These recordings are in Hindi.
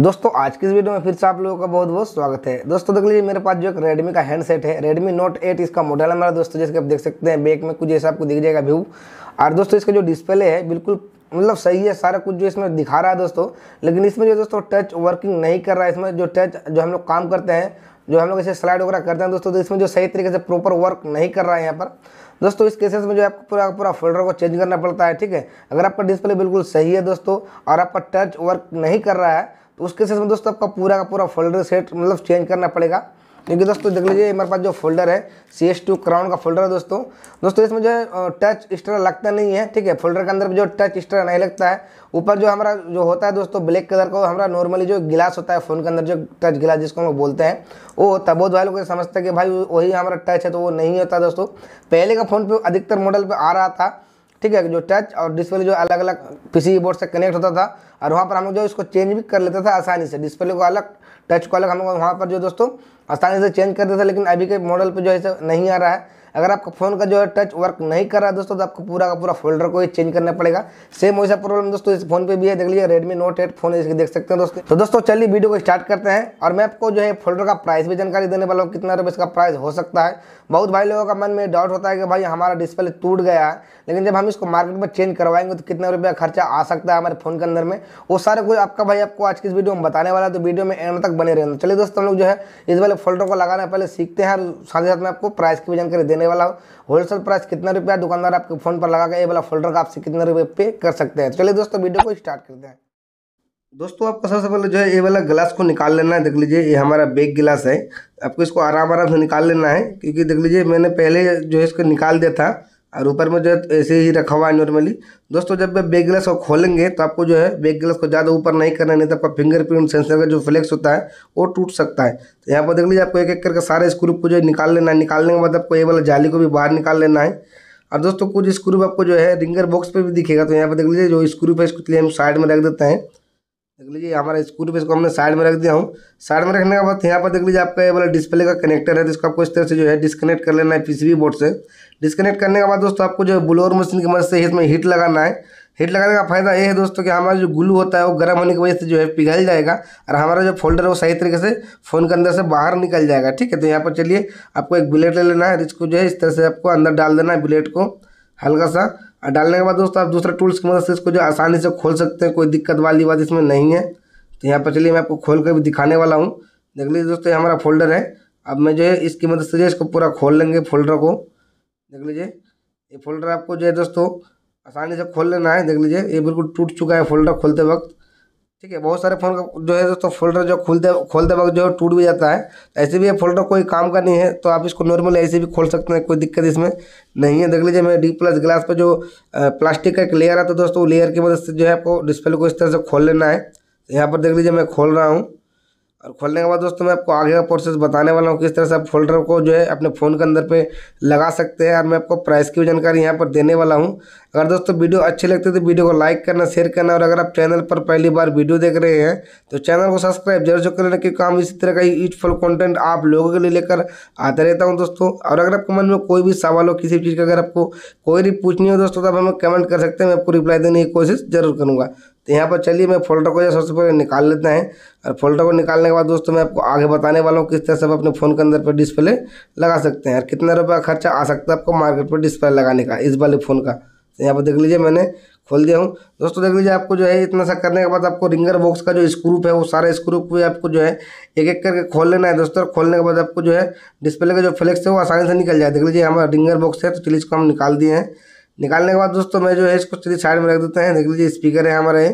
दोस्तों आज की इस वीडियो में फिर से आप लोगों का बहुत बहुत स्वागत है दोस्तों देख लीजिए मेरे पास जो एक रेडमी का हैंडसेट है रेडमी नोट 8 इसका मॉडल है मेरा दोस्तों जैसे कि आप देख सकते हैं बैक में कुछ ऐसा आपको दिख जाएगा व्यू और दोस्तों इसका जो डिस्प्ले है बिल्कुल मतलब सही है सारा कुछ जो इसमें दिखा रहा है दोस्तों लेकिन इसमें जो दोस्तों टच वर्किंग नहीं कर रहा है इसमें जो टच जो हम लोग काम करते हैं जो हम लोग इसे स्लाइड वगैरह करते हैं दोस्तों तो इसमें जो सही तरीके से प्रॉपर वर्क नहीं कर रहा है यहाँ पर दोस्तों इस केसेस में जो आपको पूरा पूरा फोल्डर को चेंज करना पड़ता है ठीक है अगर आपका डिस्प्ले बिल्कुल सही है दोस्तों और आपका टच वर्क नहीं कर रहा है तो उसके साथ में दोस्तों आपका पूरा का पूरा फोल्डर सेट मतलब चेंज करना पड़ेगा क्योंकि दोस्तों देख लीजिए हमारे पास जो फोल्डर है सी एस टू क्राउन का फोल्डर है दोस्तों दोस्तों इसमें जो है टच स्टर लगता नहीं है ठीक है फोल्डर के अंदर जो टच स्टर नहीं लगता है ऊपर जो हमारा जो होता है दोस्तों ब्लैक कलर का हमारा नॉर्मली जो गिलास होता है फ़ोन के अंदर जो टच गिलास जिसको हम बोलते हैं वो होता बहुत भाई लोग समझते हैं कि भाई वही हमारा टच है तो वो नहीं होता दोस्तों पहले का फ़ोन पे अधिकतर मॉडल पर आ रहा था ठीक है जो टच और डिस्प्ले जो अलग अलग पीसी बोर्ड से कनेक्ट होता था और वहाँ पर हम लोग जो इसको चेंज भी कर लेते थे आसानी से डिस्प्ले को अलग टच को अलग हम लोग वहाँ पर जो दोस्तों आसानी से चेंज कर देते थे लेकिन अभी के मॉडल पर जो है नहीं आ रहा है अगर आपका फ़ोन का जो है टच वर्क नहीं कर रहा है दोस्तों तो आपको पूरा का पूरा फोल्डर को ही चेंज करना पड़ेगा सेम वैसा प्रॉब्लम दोस्तों इस फोन पे भी है देख लीजिए रेडमी नोट एट फोन इसके देख सकते हैं दोस्तों तो दोस्तों चलिए वीडियो को स्टार्ट करते हैं और मैं आपको जो है फोल्डर का प्राइस भी जानकारी देने वाला हूँ कितना रुपये इसका प्राइस हो सकता है बहुत भाई लोगों का मन में डाउट होता है कि भाई हमारा डिस्प्ले टूट गया है लेकिन जब हम इसको मार्केट में चेंज करवाएंगे तो कितना रुपया खर्चा आ सकता है हमारे फोन के अंदर में वो सारे कुछ आपका भाई आपको आज की इस वीडियो में बताने वाला है तो वीडियो में एंड तक बने रहना चलिए दोस्तों हम लोग जो है इस वाले फोल्डर को लगाना पहले सीखते हैं और साथ ही साथ में आपको प्राइस की भी जानकारी देने बताने वाला हूँ होलसेल प्राइस कितना रुपया दुकानदार आपके फोन पर लगा के ये वाला फोल्डर का आपसे कितने रुपये पे कर सकते हैं चलिए दोस्तों वीडियो को स्टार्ट करते हैं दोस्तों आपको सबसे पहले जो है ये वाला गिलास को निकाल लेना है देख लीजिए ये हमारा बेग गिलास है आपको इसको आराम आराम से निकाल लेना है क्योंकि देख लीजिए मैंने पहले जो है इसको निकाल दिया था और ऊपर में जो है ऐसे ही रखा हुआ है नॉर्मली दोस्तों जब बैक ग्लास को खोलेंगे तो आपको जो है बैक ग्लास को ज़्यादा ऊपर नहीं करना नहीं तो आपका फिंगरप्रिंट सेंसर का जो फ्लेक्स होता है वो टूट सकता है तो यहाँ पर देख लीजिए आपको एक एक करके सारे स्क्रूप को जो है निकाल लेना है निकालने के बाद आपको ये वाला जाली को भी बाहर निकाल लेना है और दोस्तों कुछ स्क्रूप आपको जो है रिंगर बॉक्स पर भी दिखेगा तो यहाँ पर देख लीजिए जो स्क्रूप है इसको हम साइड में रख देते हैं देख लीजिए हमारा स्क्रू पे इसको हमने साइड में रख दिया हूँ साइड में रखने के बाद यहाँ पर देख लीजिए आपका ये वाला डिस्प्ले का कनेक्टर है तो इसको आपको इस तरह से जो है डिस्कनेक्ट कर लेना है पीसीबी बोर्ड से डिस्कनेक्ट करने के बाद दोस्तों आपको जो है ब्लोअर मशीन की मदद से इसमें हीट लगाना है हीट लगाने का फायदा ये है दोस्तों कि हमारा जो ग्लू होता है वो गर्म होने की वजह से जो है पिघल जाएगा और हमारा जो फोल्डर है वो सही तरीके से फ़ोन के अंदर से बाहर निकल जाएगा ठीक है तो यहाँ पर चलिए आपको एक बुलेट ले लेना है इसको जो है इस तरह से आपको अंदर डाल देना है बुलेट को हल्का सा और डालने के बाद दोस्तों आप दूसरे टूल्स की मदद से इसको जो आसानी से खोल सकते हैं कोई दिक्कत वाली बात इसमें नहीं है तो यहाँ पर चलिए मैं आपको खोल कर भी दिखाने वाला हूँ देख लीजिए दोस्तों ये हमारा फोल्डर है अब मैं जो है इसकी मदद से जो इसको पूरा खोल लेंगे फोल्डर को देख लीजिए ये फोल्डर आपको जो है दोस्तों आसानी से खोल लेना है देख लीजिए ये बिल्कुल टूट चुका है फोल्डर खोलते वक्त ठीक है बहुत सारे फ़ोन जो है दोस्तों फोल्डर जो खुलते खोलते वक्त जो है टूट भी जाता है ऐसे भी ये फोल्डर कोई काम का नहीं है तो आप इसको नॉर्मल ऐसे भी खोल सकते हैं कोई दिक्कत इसमें नहीं है देख लीजिए मैं डी प्लस ग्लास पर जो प्लास्टिक का एक लेयर आता है दोस्तों वो लेयर की मदद से जो है आपको डिस्प्ले को इस तरह से खोल लेना है यहाँ पर देख लीजिए मैं खोल रहा हूँ और खोलने के बाद दोस्तों मैं आपको आगे का प्रोसेस बताने वाला हूँ किस तरह से आप फोल्डर को जो है अपने फ़ोन के अंदर पे लगा सकते हैं और मैं आपको प्राइस की जानकारी यहाँ पर देने वाला हूँ अगर दोस्तों वीडियो अच्छे लगते तो वीडियो को लाइक करना शेयर करना और अगर आप चैनल पर पहली बार वीडियो देख रहे हैं तो चैनल को सब्सक्राइब जरूर कर लेना क्योंकि हम इसी तरह का यूजफुल कॉन्टेंट आप लोगों के लिए लेकर आते रहता हूँ दोस्तों और अगर आपके मन में कोई भी सवाल हो किसी चीज़ का अगर आपको कोई भी पूछनी हो दोस्तों तो आप हमें कमेंट कर सकते हैं मैं आपको रिप्लाई देने की कोशिश जरूर करूँगा तो यहाँ पर चलिए मैं फोल्डर को सबसे पहले निकाल लेते हैं और फोल्डर को निकालने के बाद दोस्तों मैं आपको आगे बताने वाला हूँ किस तरह से आप अपने फ़ोन के अंदर पर डिस्प्ले लगा सकते हैं और कितना रुपया खर्चा आ सकता है आपको मार्केट पर डिस्प्ले लगाने का इस वाले फ़ोन का तो यहाँ पर देख लीजिए मैंने खोल दिया हूँ दोस्तों देख लीजिए आपको जो है इतना सा करने के बाद आपको रिंगर बॉक्स का जो स्क्रूप है वो सारे स्क्रूप भी आपको जो है एक एक करके खोल लेना है दोस्तों खोलने के बाद आपको जो है डिस्प्ले का जो फ्लेक्स है वो आसानी से निकल जाए देख लीजिए हमारा रिंगर बॉक्स है तो चलिए इसको हम निकाल दिए हैं निकालने के बाद दोस्तों मैं जो है इसको सीधे साइड में रख देते हैं देख लीजिए स्पीकर है हमारे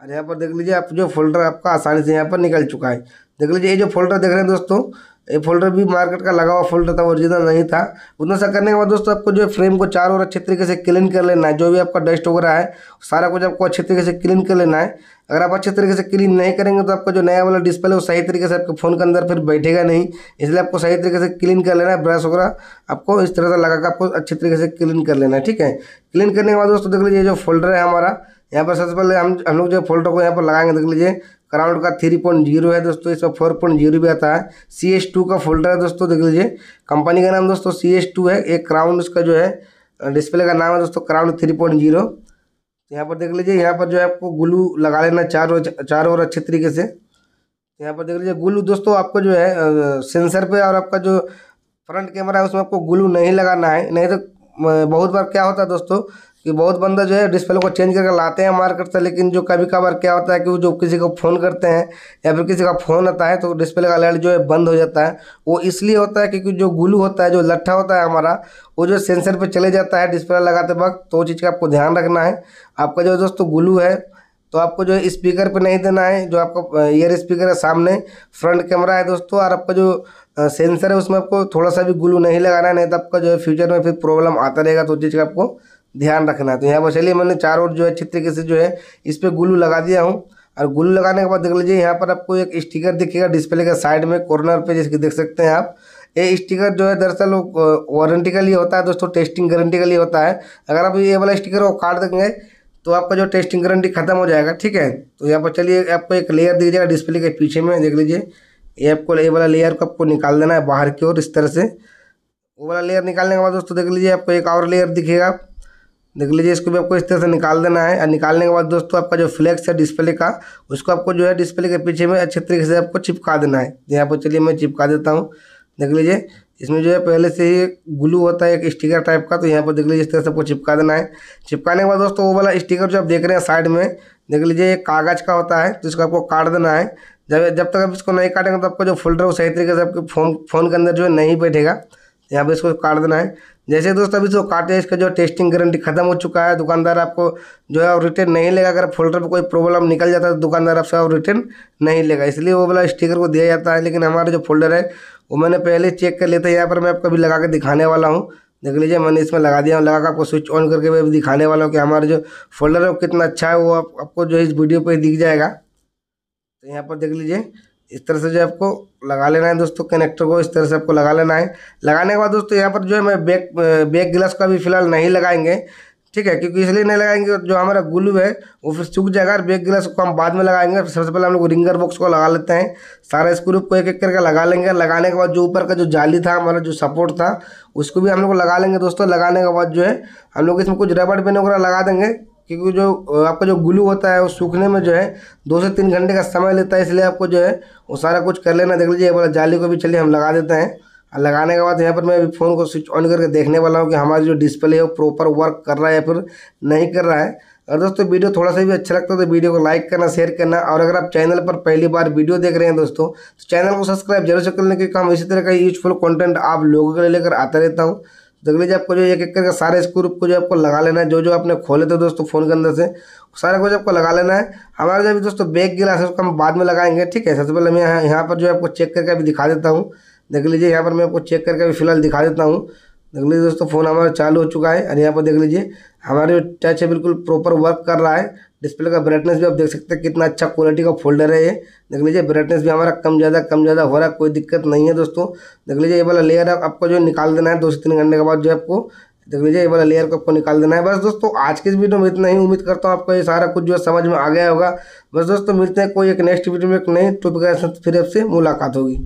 और यहाँ पर देख लीजिए आप जो फोल्डर आपका आसानी से यहाँ पर निकल चुका है देख लीजिए ये जो फोल्डर देख रहे हैं दोस्तों ये फोल्डर भी मार्केट का लगा हुआ फोल्डर था ओरिजिनल नहीं था उतना सा करने के बाद दोस्तों आपको जो है फ्रेम को चारों ओर अच्छे तरीके से क्लीन कर लेना है जो भी आपका डस्ट वगैरह है सारा कुछ आपको अच्छे तरीके से क्लीन कर लेना है अगर आप अच्छे तरीके से क्लीन नहीं करेंगे तो आपका जो नया वाला डिस्प्ले है वो सही तरीके से आपके फ़ोन के अंदर फिर बैठेगा नहीं इसलिए आपको सही तरीके से क्लीन कर लेना है ब्रश वगैरह आपको इस तरह से लगा कर आपको अच्छे तरीके से क्लीन कर लेना है ठीक है क्लीन करने के बाद दोस्तों देख लीजिए जो फोल्डर है हमारा यहाँ पर सबसे पहले हम हम लोग जो फोल्डर को यहाँ पर लगाएंगे देख लीजिए क्राउड का थ्री पॉइंट जीरो है दोस्तों इसमें फोर पॉइंट जीरो भी आता है सी एस टू का फोल्डर है दोस्तों देख लीजिए कंपनी का नाम दोस्तों सी एस टू है एक क्राउन उसका जो है डिस्प्ले का नाम है दोस्तों क्राउड थ्री पॉइंट जीरो तो यहाँ पर देख लीजिए यहाँ पर जो है आपको ग्लू लगा लेना चार और चार और अच्छे तरीके से तो यहाँ पर देख लीजिए गुलू दोस्तों आपको जो है सेंसर पर और आपका जो फ्रंट कैमरा है उसमें आपको गुलू नहीं लगाना है नहीं तो बहुत बार क्या होता है दोस्तों कि बहुत बंदा जो है डिस्प्ले को चेंज करके लाते हैं मार्केट से लेकिन जो कभी कभार क्या होता है कि वो जो किसी को फ़ोन करते हैं या फिर किसी का फ़ोन आता है तो डिस्प्ले का लाइट जो है बंद हो जाता है वो इसलिए होता है क्योंकि जो ग्लू होता है जो लट्ठा होता है हमारा वो जो सेंसर पर चले जाता है डिस्प्ले लगाते वक्त तो वो चीज़ का आपको ध्यान रखना है आपका जो दोस्तों गुलू है तो आपको जो स्पीकर पे नहीं देना है जो आपका ईयर स्पीकर है सामने फ्रंट कैमरा है दोस्तों और आपका जो सेंसर है उसमें आपको थोड़ा सा भी ग्लू नहीं लगाना है नहीं तो आपका जो है फ्यूचर में फिर प्रॉब्लम आता रहेगा तो चीज़ का आपको ध्यान रखना है तो यहाँ पर चलिए मैंने चार और जो है अच्छी तरीके से जो है इस पर गुल्लू लगा दिया हूँ और गुल्लू लगाने के बाद देख लीजिए यहाँ पर आपको एक स्टिकर दिखेगा डिस्प्ले के साइड में कॉर्नर पे जैसे देख सकते हैं आप ये स्टिकर जो है दरअसल वारंटी का लिए होता है दोस्तों टेस्टिंग गारंटी का लिए होता है अगर आप ये वाला स्टिकर को काट देंगे तो आपका जो टेस्टिंग गारंटी खत्म हो जाएगा ठीक है तो यहाँ पर चलिए आपको एक लेयर दिख जाएगा डिस्प्ले के पीछे में देख लीजिए ये आपको ये वाला लेयर को आपको निकाल देना है बाहर की ओर इस तरह से वो वाला लेयर निकालने के बाद दोस्तों देख लीजिए आपको एक और लेयर दिखेगा देख लीजिए इसको भी आपको इस तरह से निकाल देना है और निकालने के बाद दोस्तों आपका जो फ्लेक्स है डिस्प्ले का उसको आपको जो है डिस्प्ले के पीछे में अच्छे तरीके से आपको चिपका देना है यहाँ पर चलिए मैं चिपका देता हूँ देख लीजिए इसमें जो है पहले से ही ग्लू होता है एक स्टिकर टाइप का तो यहाँ पर देख लीजिए इस तरह से आपको चिपका देना है चिपकाने के बाद दोस्तों वो वाला स्टिकर जो आप देख रहे हैं साइड में देख लीजिए ये कागज़ का होता है तो इसको आपको काट देना है जब जब तक आप इसको नहीं काटेंगे तो आपका जो फोल्डर वो सही तरीके से आपके फ़ोन फ़ोन के अंदर जो है नहीं बैठेगा यहाँ पर इसको काट देना है जैसे दोस्त अभी इसको काटे इसका जो टेस्टिंग गारंटी खत्म हो चुका है दुकानदार आपको जो है रिटर्न नहीं लेगा अगर फोल्डर पर कोई प्रॉब्लम निकल जाता है तो दुकानदार आपसे और रिटर्न नहीं लेगा इसलिए वो वाला स्टिकर को दिया जाता है लेकिन हमारा जो फोल्डर है वो मैंने पहले चेक कर लेता है यहाँ पर मैं आपको अभी लगा के दिखाने वाला हूँ देख लीजिए मैंने इसमें लगा दिया हूँ लगा कर आपको स्विच ऑन करके मैं अभी दिखाने वाला हूँ कि हमारा जो फोल्डर है वो कितना अच्छा है वो आपको जो है इस वीडियो पर दिख जाएगा तो यहाँ पर देख लीजिए इस तरह से जो आपको लगा लेना है दोस्तों कनेक्टर को इस तरह से आपको लगा लेना है लगाने के बाद दोस्तों यहाँ पर जो है मैं बैक बैक गिलास का भी फिलहाल नहीं लगाएंगे ठीक है क्योंकि इसलिए नहीं लगाएंगे जो हमारा ग्लू है वो फिर सूख जाएगा और बैक गिलास को हम बाद में लगाएंगे सबसे पहले हम लोग रिंगर बॉक्स को लगा लेते हैं सारा स्क्रू को एक एक करके लगा लेंगे लगाने के बाद जो ऊपर का जो जाली था हमारा जो सपोर्ट था उसको भी हम लोग लगा लेंगे दोस्तों लगाने के बाद जो है हम लोग इसमें कुछ रबड़ पेन वगैरह लगा देंगे क्योंकि जो आपका जो ग्लू होता है वो सूखने में जो है दो से तीन घंटे का समय लेता है इसलिए आपको जो है वो सारा कुछ कर लेना देख लीजिए बार जाली को भी चलिए हम लगा देते हैं और लगाने के बाद यहाँ पर मैं अभी फ़ोन को स्विच ऑन करके देखने वाला हूँ कि हमारी जो डिस्प्ले है वो प्रॉपर वर्क कर रहा है या फिर नहीं कर रहा है और दोस्तों वीडियो थोड़ा सा भी अच्छा लगता है तो वीडियो को लाइक करना शेयर करना और अगर आप चैनल पर पहली बार वीडियो देख रहे हैं दोस्तों तो चैनल को सब्सक्राइब जरूर से कर लेकिन क्योंकि हम इसी तरह का यूजफुल कंटेंट आप लोगों के लिए लेकर आता रहता हूँ देख लीजिए आपको जो एक एक करके सारे स्क्रू को जो आपको लगा लेना है जो जो आपने खोले थे दोस्तों फ़ोन के अंदर से सारे को जो आपको लगा लेना है हमारे जो अभी दोस्तों बैक गिलास है उसको हम बाद में लगाएंगे ठीक है सबसे पहले मैं यहाँ यहाँ पर जो आपको चेक करके अभी दिखा देता हूँ देख लीजिए यहाँ पर मैं आपको चेक करके अभी फिलहाल दिखा देता हूँ देख लीजिए दोस्तों फ़ोन हमारा चालू हो चुका है और यहाँ पर देख लीजिए हमारे जो टच है बिल्कुल प्रॉपर वर्क कर रहा है डिस्प्ले का ब्राइटनेस भी आप देख सकते हैं कितना अच्छा क्वालिटी का फोल्डर है ये देख लीजिए ब्राइटनेस भी हमारा कम ज़्यादा कम ज़्यादा हो रहा है कोई दिक्कत नहीं है दोस्तों देख लीजिए ये वाला लेयर आपको जो निकाल देना है दो से तीन घंटे के बाद जो आपको देख लीजिए ये वाला लेयर को आपको निकाल देना है बस दोस्तों आज के इस वीडियो में इतना ही उम्मीद करता हूँ आपको ये सारा कुछ जो है समझ में आ गया होगा बस दोस्तों मिलते हैं कोई एक नेक्स्ट वीडियो में एक नए टॉपिक फिर आपसे मुलाकात होगी